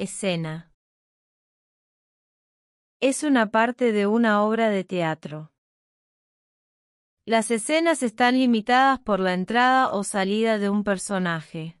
Escena. Es una parte de una obra de teatro. Las escenas están limitadas por la entrada o salida de un personaje.